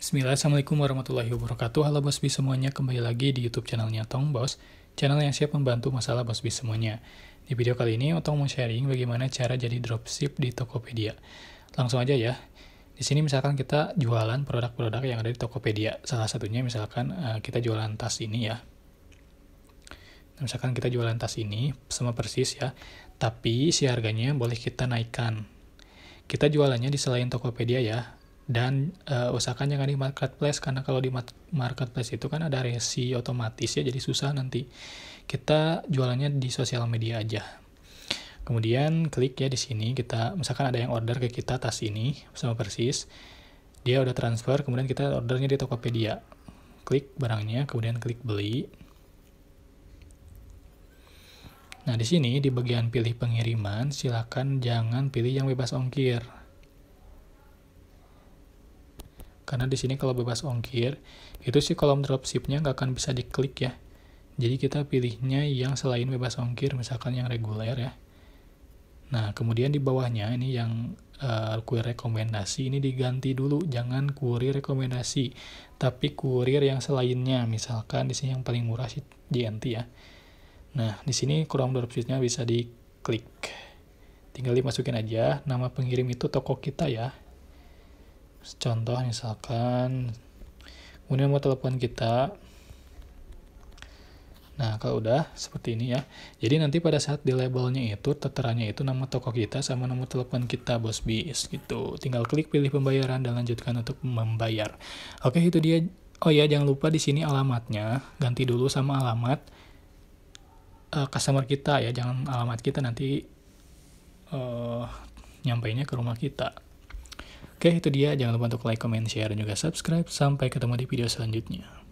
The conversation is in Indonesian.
Bismillah, Assalamualaikum warahmatullahi wabarakatuh. Halo Bos B semuanya, kembali lagi di YouTube channelnya Tong Bos, channel yang siap membantu masalah Bos B semuanya. Di video kali ini, Tong mau sharing bagaimana cara jadi dropship di Tokopedia. Langsung aja ya. Di sini misalkan kita jualan produk-produk yang ada di Tokopedia. Salah satunya misalkan eh, kita jualan tas ini ya. Nah, misalkan kita jualan tas ini sama persis ya, tapi si harganya boleh kita naikkan kita jualannya di selain Tokopedia ya dan uh, usahakan jangan di marketplace karena kalau di marketplace itu kan ada resi otomatis ya jadi susah nanti kita jualannya di sosial media aja kemudian klik ya di sini kita misalkan ada yang order ke kita tas ini sama persis dia udah transfer kemudian kita ordernya di Tokopedia klik barangnya kemudian klik beli nah di sini di bagian pilih pengiriman silakan jangan pilih yang bebas ongkir karena di sini kalau bebas ongkir itu si kolom dropshipnya nggak akan bisa diklik ya jadi kita pilihnya yang selain bebas ongkir misalkan yang reguler ya nah kemudian di bawahnya ini yang uh, kurir rekomendasi ini diganti dulu jangan kurir rekomendasi tapi kurir yang selainnya misalkan di sini yang paling murah sih JNT ya nah di sini kolom dropshipnya bisa diklik tinggal dimasukin aja nama pengirim itu toko kita ya contoh misalkan kemudian mau telepon kita Nah, kalau udah seperti ini ya. Jadi nanti pada saat di labelnya itu, teteranya itu nama toko kita sama nomor telepon kita, Bos Bis, gitu. Tinggal klik pilih pembayaran dan lanjutkan untuk membayar. Oke, itu dia. Oh ya, jangan lupa di sini alamatnya. Ganti dulu sama alamat uh, customer kita ya. Jangan alamat kita nanti uh, nyampainya ke rumah kita. Oke, itu dia. Jangan lupa untuk like, comment, share, dan juga subscribe. Sampai ketemu di video selanjutnya.